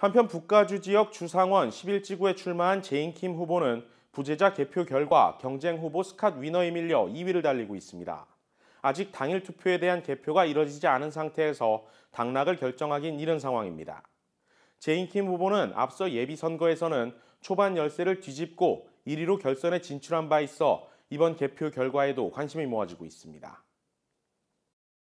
한편 북가주 지역 주상원 11지구에 출마한 제인킴 후보는 부재자 개표 결과 경쟁 후보 스캇 위너에 밀려 2위를 달리고 있습니다. 아직 당일 투표에 대한 개표가 이뤄지지 않은 상태에서 당락을 결정하긴 이른 상황입니다. 제인킴 후보는 앞서 예비선거에서는 초반 열세를 뒤집고 1위로 결선에 진출한 바 있어 이번 개표 결과에도 관심이 모아지고 있습니다.